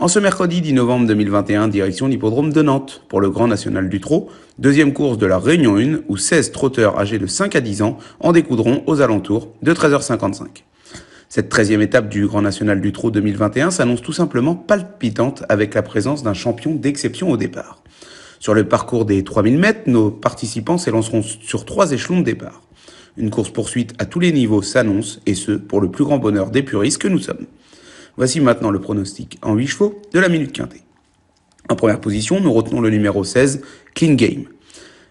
En ce mercredi 10 novembre 2021, direction l'hippodrome de Nantes pour le Grand National du Trot, deuxième course de la Réunion 1 où 16 trotteurs âgés de 5 à 10 ans en découdront aux alentours de 13h55. Cette 13e étape du Grand National du Trot 2021 s'annonce tout simplement palpitante avec la présence d'un champion d'exception au départ. Sur le parcours des 3000 mètres, nos participants s'élanceront sur trois échelons de départ. Une course poursuite à tous les niveaux s'annonce, et ce, pour le plus grand bonheur des puristes que nous sommes. Voici maintenant le pronostic en 8 chevaux de la minute quintée. En première position, nous retenons le numéro 16, Clean Game.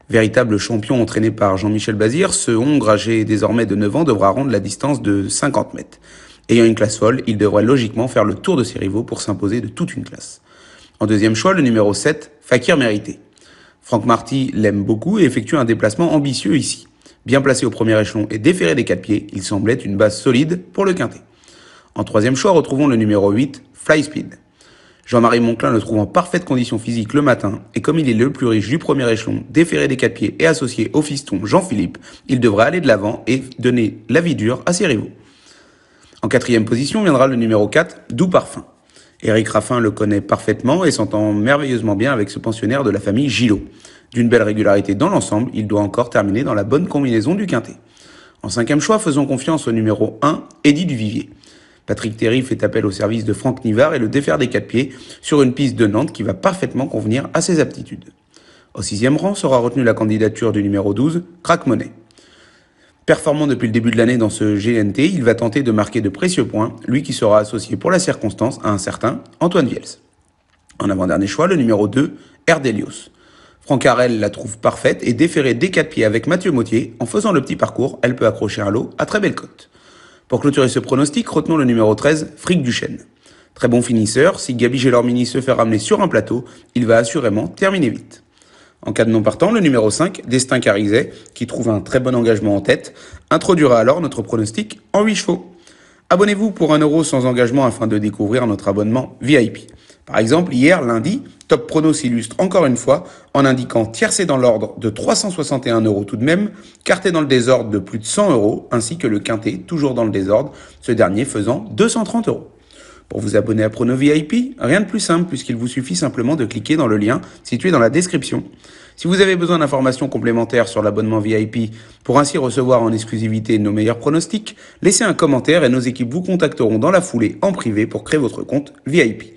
Véritable champion entraîné par Jean-Michel Bazir, ce Hongre âgé désormais de 9 ans devra rendre la distance de 50 mètres. Ayant une classe folle, il devrait logiquement faire le tour de ses rivaux pour s'imposer de toute une classe. En deuxième choix, le numéro 7, Fakir Mérité. Franck Marty l'aime beaucoup et effectue un déplacement ambitieux ici. Bien placé au premier échelon et déféré des quatre pieds, il semblait être une base solide pour le quintet. En troisième choix, retrouvons le numéro 8, Fly Speed. Jean-Marie Monclin le trouve en parfaite condition physique le matin, et comme il est le plus riche du premier échelon, déféré des quatre pieds et associé au fiston Jean-Philippe, il devrait aller de l'avant et donner la vie dure à ses rivaux. En quatrième position viendra le numéro 4, Doux Parfum. Éric Raffin le connaît parfaitement et s'entend merveilleusement bien avec ce pensionnaire de la famille Gillot. D'une belle régularité dans l'ensemble, il doit encore terminer dans la bonne combinaison du quintet. En cinquième choix, faisons confiance au numéro 1, Eddie Duvivier. Patrick Terry fait appel au service de Franck Nivard et le défère des quatre pieds sur une piste de Nantes qui va parfaitement convenir à ses aptitudes. Au sixième rang sera retenue la candidature du numéro 12, Crack Performant depuis le début de l'année dans ce GNT, il va tenter de marquer de précieux points, lui qui sera associé pour la circonstance à un certain Antoine Viels. En avant-dernier choix, le numéro 2, Erdelios. Franck Arel la trouve parfaite et déférée des quatre pieds avec Mathieu Mautier. en faisant le petit parcours, elle peut accrocher un lot à très belle cote. Pour clôturer ce pronostic, retenons le numéro 13, Frick Duchesne. Très bon finisseur, si Gabi Gelormini se fait ramener sur un plateau, il va assurément terminer vite. En cas de non partant, le numéro 5, Destin Carizet, qui trouve un très bon engagement en tête, introduira alors notre pronostic en 8 chevaux. Abonnez-vous pour 1€ euro sans engagement afin de découvrir notre abonnement VIP. Par exemple, hier, lundi, Top Prono s'illustre encore une fois en indiquant tiercé dans l'ordre de 361 euros tout de même, carté dans le désordre de plus de 100 euros, ainsi que le quintet toujours dans le désordre, ce dernier faisant 230 euros. Pour vous abonner à Prono VIP, rien de plus simple puisqu'il vous suffit simplement de cliquer dans le lien situé dans la description. Si vous avez besoin d'informations complémentaires sur l'abonnement VIP pour ainsi recevoir en exclusivité nos meilleurs pronostics, laissez un commentaire et nos équipes vous contacteront dans la foulée en privé pour créer votre compte VIP.